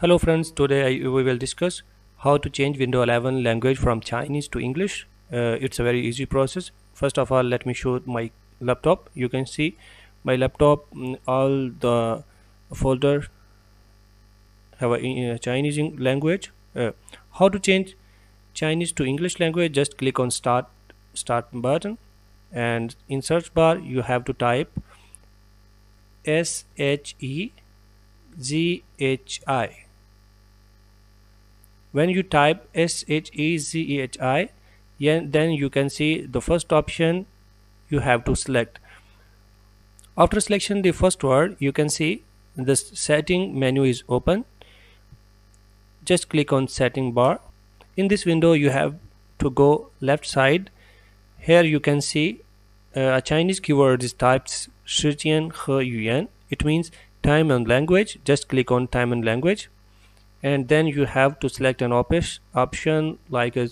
Hello friends, today I, we will discuss how to change Windows 11 language from Chinese to English. Uh, it's a very easy process. First of all, let me show my laptop. You can see my laptop, mm, all the folder have a, uh, Chinese language. Uh, how to change Chinese to English language? Just click on start start button and in search bar you have to type S H E Z H I when you type S-H-E-Z-E-H-I then you can see the first option you have to select after selection the first word you can see the setting menu is open just click on setting bar in this window you have to go left side here you can see uh, a Chinese keyword is typed 时间和语言 it means time and language just click on time and language and then you have to select an op option like a,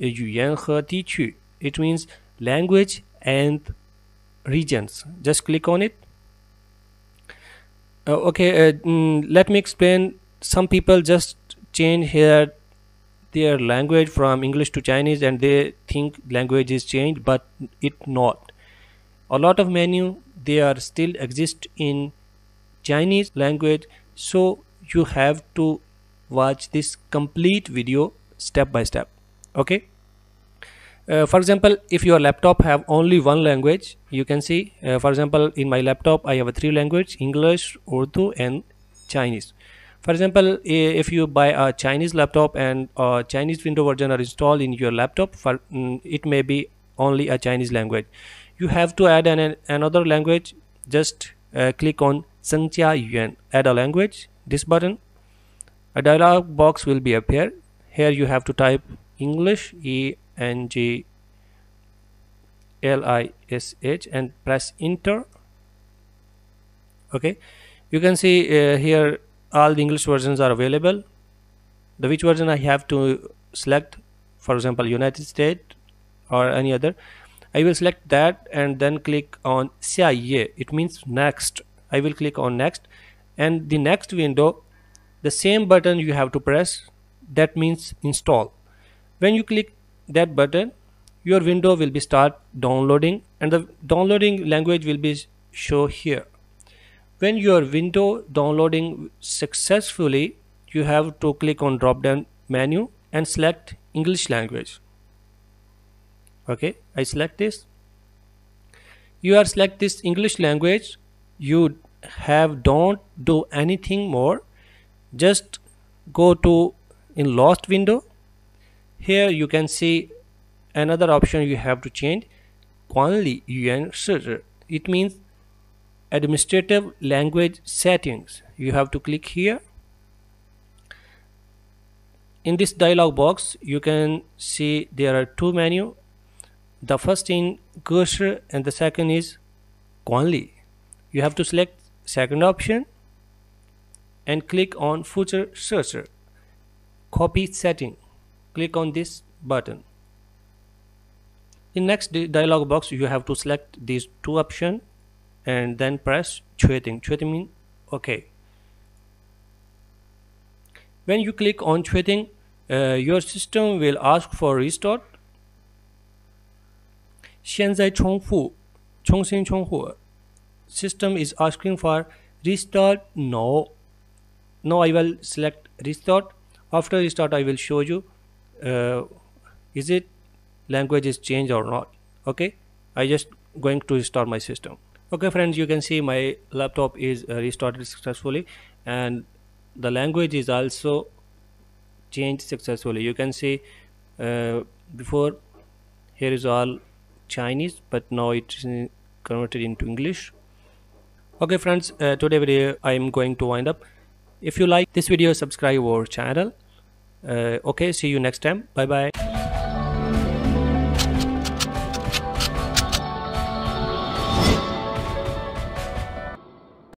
a 语言和地区 it means language and regions just click on it uh, okay uh, mm, let me explain some people just change here their language from English to Chinese and they think language is changed but it not a lot of menu they are still exist in Chinese language so you have to watch this complete video step by step okay uh, for example if your laptop have only one language you can see uh, for example in my laptop i have a three language english urdu and chinese for example if you buy a chinese laptop and a chinese window version are installed in your laptop for mm, it may be only a chinese language you have to add an, an another language just uh, click on Sengxia Yuan add a language this button a dialog box will be appear. Here you have to type English E N G L I S H and press enter. Okay, you can see uh, here all the English versions are available. The which version I have to select, for example, United States or any other. I will select that and then click on CIA. It means next. I will click on next and the next window the same button you have to press that means install when you click that button your window will be start downloading and the downloading language will be show here when your window downloading successfully you have to click on drop down menu and select English language okay I select this you are select this English language you have don't do anything more just go to in lost window here you can see another option you have to change 管理语言设置 it means administrative language settings you have to click here in this dialog box you can see there are two menu the first in Gersh and the second is Guanli you have to select second option and click on Future searcher copy setting click on this button in next dialog box you have to select these two options and then press Trading. Trading means okay when you click on Trading, uh, your system will ask for restart 现在重复重新重复 system is asking for restart no now I will select restart after restart I will show you uh, is it language is changed or not okay I just going to restart my system okay friends you can see my laptop is uh, restarted successfully and the language is also changed successfully you can see uh, before here is all Chinese but now it is converted into English okay friends uh, today video I am going to wind up if you like this video subscribe our channel uh, okay see you next time bye bye